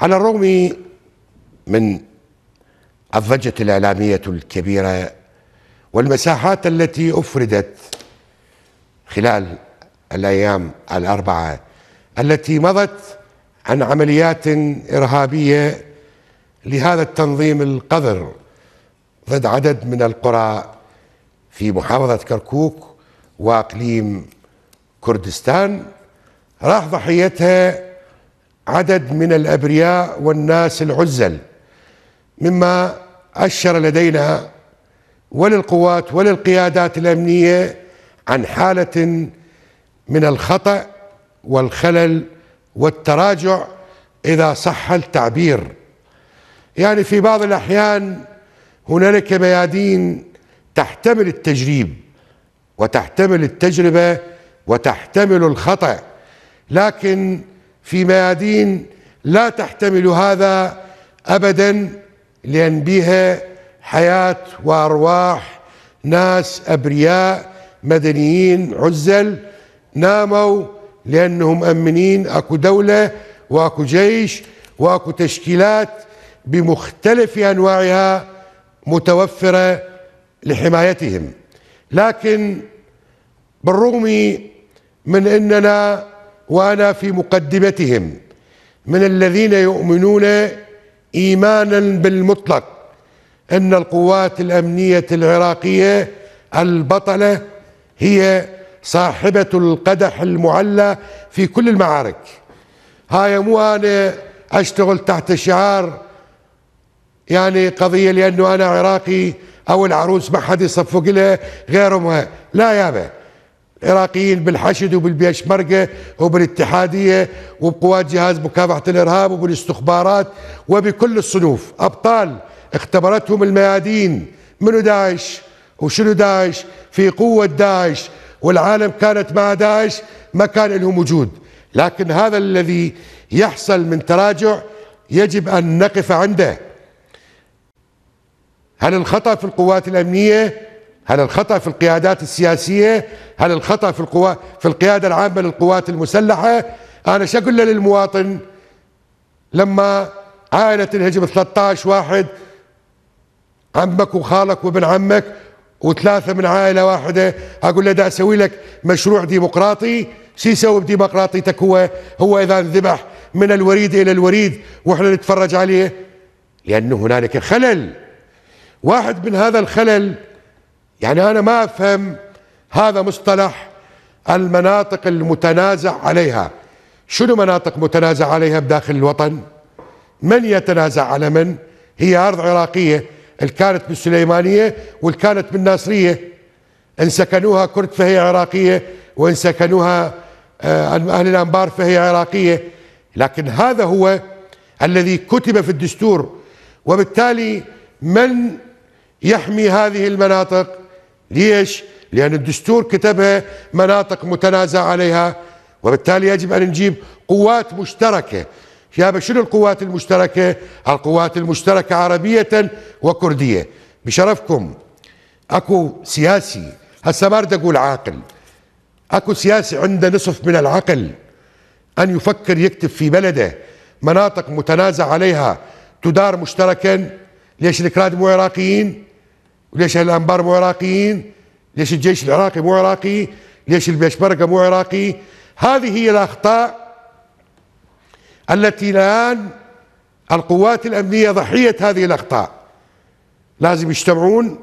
على الرغم من الضجة الإعلامية الكبيرة والمساحات التي أفردت خلال الأيام الأربعة التي مضت عن عمليات إرهابية لهذا التنظيم القذر ضد عدد من القرى في محافظة كركوك وأقليم كردستان راح ضحيتها عدد من الأبرياء والناس العزل مما أشر لدينا وللقوات وللقيادات الأمنية عن حالة من الخطأ والخلل والتراجع إذا صح التعبير يعني في بعض الأحيان هنالك ميادين تحتمل التجريب وتحتمل التجربة وتحتمل الخطأ لكن في ميادين لا تحتمل هذا ابدا لان بها حياه وارواح ناس ابرياء مدنيين عزل ناموا لانهم امنين اكو دوله واكو جيش واكو تشكيلات بمختلف انواعها متوفره لحمايتهم لكن بالرغم من اننا وأنا في مقدمتهم من الذين يؤمنون إيمانا بالمطلق أن القوات الأمنية العراقية البطلة هي صاحبة القدح المعلى في كل المعارك هاي مو أنا أشتغل تحت شعار يعني قضية لأنه أنا عراقي أو العروس ما حد يصفق لها غيرهم لا يابا العراقيين بالحشد وبالبيشمركة وبالاتحادية وبقوات جهاز مكافحة الإرهاب وبالاستخبارات وبكل الصنوف أبطال اختبرتهم الميادين منو داعش وشنو داعش في قوة داعش والعالم كانت مع داعش ما كان لهم وجود لكن هذا الذي يحصل من تراجع يجب أن نقف عنده هل الخطأ في القوات الأمنية هل الخطأ في القيادات السياسية هل الخطأ في القوا في القيادة العامة للقوات المسلحة أنا شو أقول للمواطن لما عائلة تنهجم 13 واحد عمك وخالك وابن عمك وثلاثة من عائلة واحدة أقول له دا أسوي لك مشروع ديمقراطي شو يسوي بديمقراطيتك هو هو إذا انذبح من الوريد إلى الوريد وإحنا نتفرج عليه لأنه هنالك خلل واحد من هذا الخلل يعني أنا ما أفهم هذا مصطلح المناطق المتنازع عليها شنو مناطق متنازع عليها بداخل الوطن من يتنازع على من هي أرض عراقية اللي كانت بالسليمانية واللي كانت بالناصرية إن سكنوها كرد فهي عراقية وإن سكنوها آه، أهل الأنبار فهي عراقية لكن هذا هو الذي كتب في الدستور وبالتالي من يحمي هذه المناطق ليش؟ لأن الدستور كتبها مناطق متنازع عليها وبالتالي يجب أن نجيب قوات مشتركة يا شنو القوات المشتركة؟ القوات المشتركة عربية وكردية بشرفكم أكو سياسي هسا ما بدي أقول عاقل أكو سياسي عنده نصف من العقل أن يفكر يكتب في بلده مناطق متنازع عليها تدار مشتركا ليش الكراد مو عراقيين؟ وليش الانبار مو عراقيين ليش الجيش العراقي مو عراقي ليش البيشبركه مو عراقي هذه هي الاخطاء التي الان القوات الامنيه ضحيه هذه الاخطاء لازم يجتمعون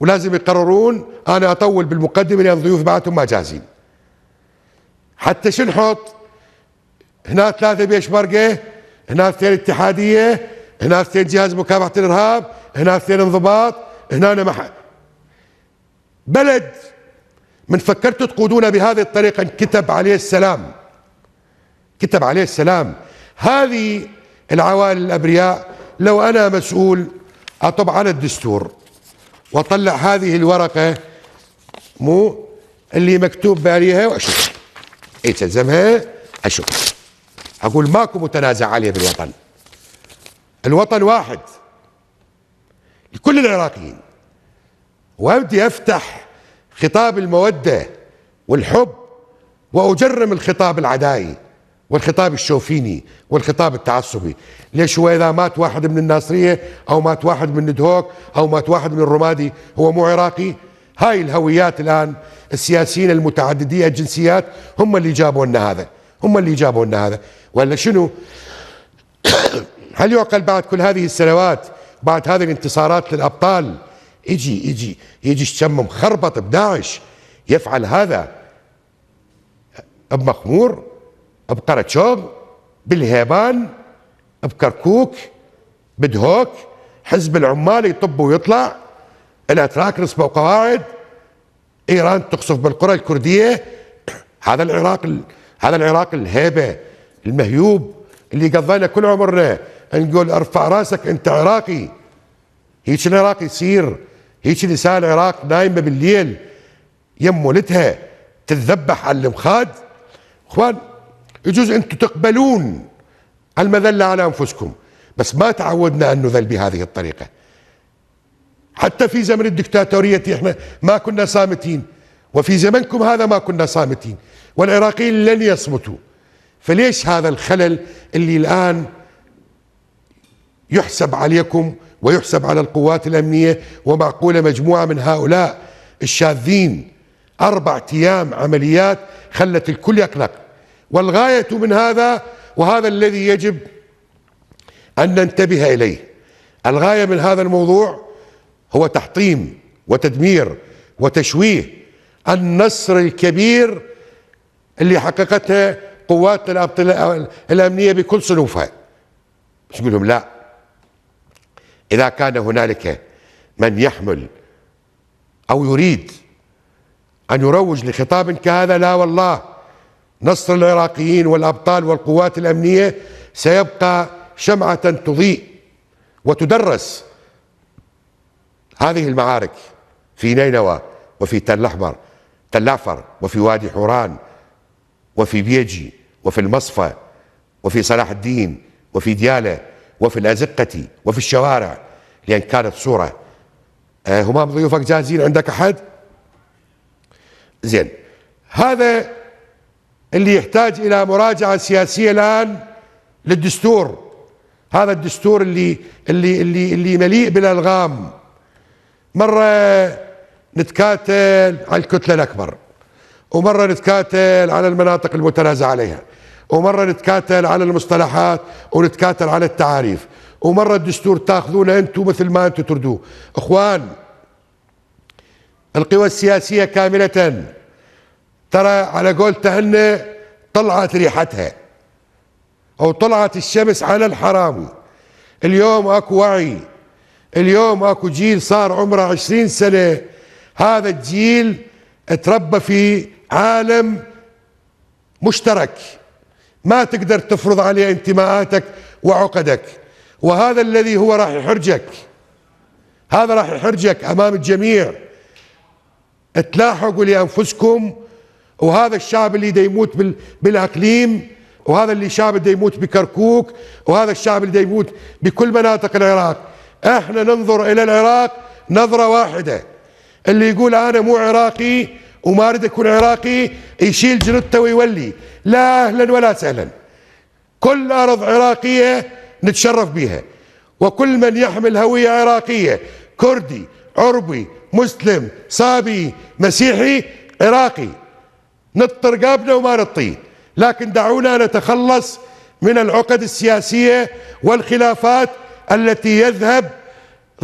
ولازم يقررون انا اطول بالمقدمه لان ضيوف بعدهم ما جاهزين حتى شو نحط هنا ثلاثه بيشبرقه هنا اثنين اتحاديه هنا اثنين جهاز مكافحه الارهاب هنا اثنين انضباط هنا أنا بلد من فكرتوا تقودونا بهذه الطريقة انكتب عليه السلام كتب عليه السلام هذه العوائل الأبرياء لو أنا مسؤول أطبع على الدستور وأطلع هذه الورقة مو اللي مكتوب عليها وأشوف أي تلزمها أشوف أقول ماكو متنازع عليه بالوطن الوطن واحد لكل العراقيين وأبدي أفتح خطاب المودة والحب وأجرم الخطاب العدائي والخطاب الشوفيني والخطاب التعصبي ليش هو إذا مات واحد من الناصرية أو مات واحد من ندهوك أو مات واحد من الرمادي هو مو عراقي هاي الهويات الآن السياسيين المتعددية الجنسيات هم اللي جابوا لنا هذا هم اللي جابوا لنا هذا ولا شنو هل يعقل بعد كل هذه السنوات بعد هذه الانتصارات للابطال يجي يجي يجي الشم مخربط بداعش يفعل هذا بمخمور بقرتشوب بالهيبان بكركوك بدهوك حزب العمال يطب ويطلع الاتراك نصبوا قواعد ايران تقصف بالقرى الكرديه هذا العراق هذا العراق الهيبه المهيوب اللي قضينا كل عمرنا نقول ارفع راسك انت عراقي هيك العراق يصير هيك نساء العراق نايمه بالليل يم ولدها تتذبح على المخاد اخوان يجوز انتم تقبلون المذله على انفسكم بس ما تعودنا ان نذل بهذه الطريقه حتى في زمن الدكتاتوريه احنا ما كنا صامتين وفي زمنكم هذا ما كنا صامتين والعراقيين لن يصمتوا فليش هذا الخلل اللي الان يحسب عليكم ويحسب على القوات الأمنية ومعقولة مجموعة من هؤلاء الشاذين أربع أيام عمليات خلت الكل يقلق والغاية من هذا وهذا الذي يجب أن ننتبه إليه الغاية من هذا الموضوع هو تحطيم وتدمير وتشويه النصر الكبير اللي حققته قوات الأمنية بكل صنوفها بس لهم لا إذا كان هنالك من يحمل أو يريد أن يروج لخطاب كهذا لا والله نصر العراقيين والأبطال والقوات الأمنية سيبقى شمعة تضيء وتدرس هذه المعارك في نينوى وفي تل أحمر تل عفر وفي وادي حوران وفي بيجي وفي المصفى وفي صلاح الدين وفي دياله وفي الأزقة وفي الشوارع لأن كانت صورة آه، همام ضيوفك جاهزين عندك أحد زين هذا اللي يحتاج إلى مراجعة سياسية الآن للدستور هذا الدستور اللي اللي اللي اللي مليء بالالغام مره نتكاتل على الكتله الاكبر ومره نتكاتل على المناطق المتنازع عليها ومرة نتكاتل على المصطلحات ونتكاتل على التعاريف ومرة الدستور تاخذونه انتم مثل ما انتم تردوه اخوان القوى السياسية كاملة ترى على قولتهن طلعت ريحتها او طلعت الشمس على الحرامي اليوم اكو وعي اليوم اكو جيل صار عمره عشرين سنة هذا الجيل تربى في عالم مشترك ما تقدر تفرض عليه انتماءاتك وعقدك وهذا الذي هو راح يحرجك هذا راح يحرجك امام الجميع تلاحقوا لانفسكم وهذا الشعب اللي دا يموت بالاقليم وهذا اللي شعب دا يموت بكركوك وهذا الشعب اللي دا يموت بكل مناطق العراق احنا ننظر الى العراق نظره واحده اللي يقول انا مو عراقي وما اريد اكون عراقي يشيل جنته ويولي لا اهلا ولا سهلا كل ارض عراقيه نتشرف بها وكل من يحمل هويه عراقيه كردي عربي مسلم صابي مسيحي عراقي نطر قابنا وما نطيه لكن دعونا نتخلص من العقد السياسيه والخلافات التي يذهب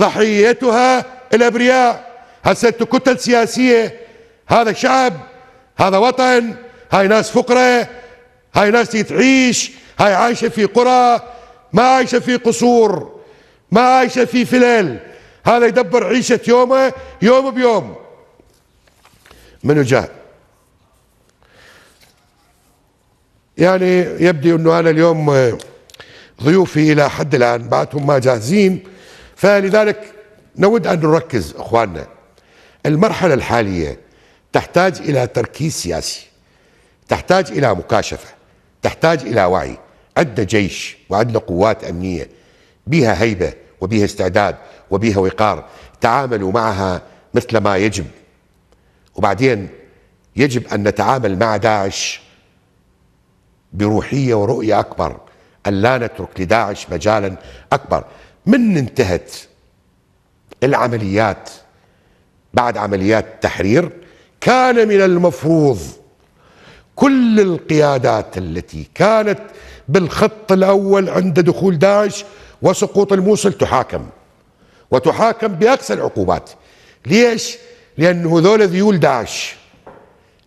ضحيتها الابرياء هسه كتل سياسيه هذا شعب هذا وطن هاي ناس فقرة هاي ناس تعيش هاي عايشة في قرى ما عايشة في قصور ما عايشة في فلل هذا يدبر عيشة يومه يوم بيوم منو جاء يعني يبدو انه انا اليوم آه، ضيوفي الى حد الان بعدهم ما جاهزين فلذلك نود ان نركز اخواننا المرحله الحاليه تحتاج الى تركيز سياسي تحتاج الى مكاشفه تحتاج الى وعي عندنا جيش وعندنا قوات امنيه بها هيبه وبها استعداد وبها وقار تعاملوا معها مثل ما يجب وبعدين يجب ان نتعامل مع داعش بروحيه ورؤيه اكبر ان لا نترك لداعش مجالا اكبر من انتهت العمليات بعد عمليات التحرير كان من المفروض كل القيادات التي كانت بالخط الأول عند دخول داعش وسقوط الموصل تحاكم وتحاكم بأقصى العقوبات ليش؟ لأنه ذول ذيول داعش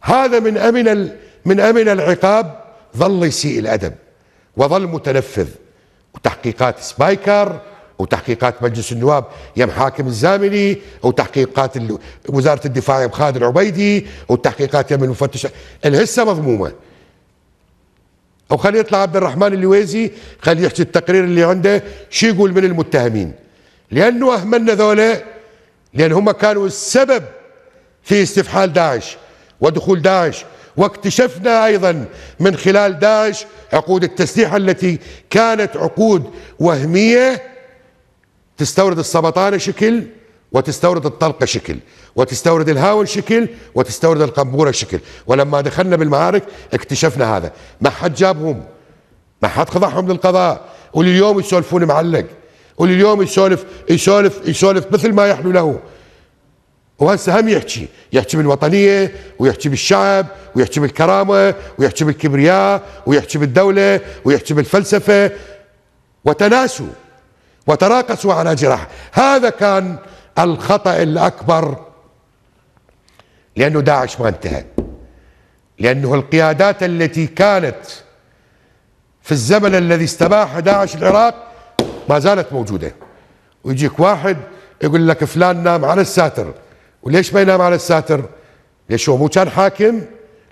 هذا من أمن من أمن العقاب ظل يسيء الأدب وظل متنفذ وتحقيقات سبايكر وتحقيقات مجلس النواب يم حاكم الزاملي وتحقيقات وزاره الدفاع يم خالد العبيدي وتحقيقات يم المفتش الهسه مضمومه او خلي يطلع عبد الرحمن اللويزي خلي يحكي التقرير اللي عنده شو يقول من المتهمين لانه اهملنا ذولا لان هم كانوا السبب في استفحال داعش ودخول داعش واكتشفنا ايضا من خلال داعش عقود التسليح التي كانت عقود وهميه تستورد السبطانة شكل وتستورد الطلقة شكل وتستورد الهاون شكل وتستورد القنبورة شكل ولما دخلنا بالمعارك اكتشفنا هذا ما حد جابهم ما حد خضعهم للقضاء ولليوم يسولفون معلق ولليوم يسولف يسولف يسولف مثل ما يحلو له وهسه هم يحكي يحكي بالوطنيه ويحكي بالشعب ويحكي بالكرامه ويحكي بالكبرياء ويحكي بالدوله ويحكي بالفلسفه وتناسوا وتراقصوا على جراح هذا كان الخطأ الأكبر لأنه داعش ما انتهى لأنه القيادات التي كانت في الزمن الذي استباح داعش العراق ما زالت موجودة ويجيك واحد يقول لك فلان نام على الساتر وليش ما ينام على الساتر ليش هو مو كان حاكم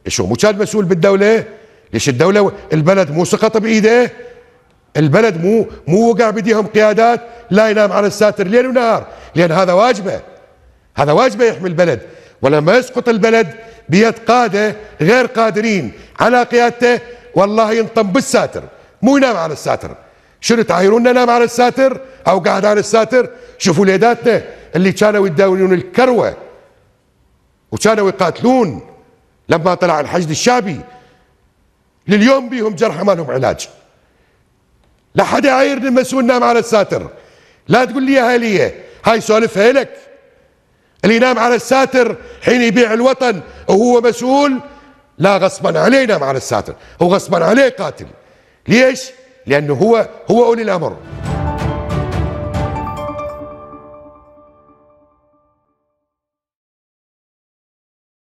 ليش هو مو كان مسؤول بالدولة ليش الدولة البلد مو سقط بإيده البلد مو مو وقع بديهم قيادات لا ينام على الساتر ليل ونهار لأن هذا واجبه هذا واجبه يحمي البلد ولما يسقط البلد بيد قادة غير قادرين على قيادته والله ينطم بالساتر مو ينام على الساتر شنو تعايروننا نام على الساتر او قاعد على الساتر شوفوا ليداتنا اللي كانوا يداولون الكروه وكانوا يقاتلون لما طلع الحشد الشعبي لليوم بيهم جرحى ما لهم علاج لا حدا يعايرني مسؤول نام على الساتر لا تقول لي يا هاي سولفها لك اللي ينام على الساتر حين يبيع الوطن وهو مسؤول لا غصبا عليه ينام على الساتر هو غصبا عليه قاتل ليش لانه هو هو اولي الامر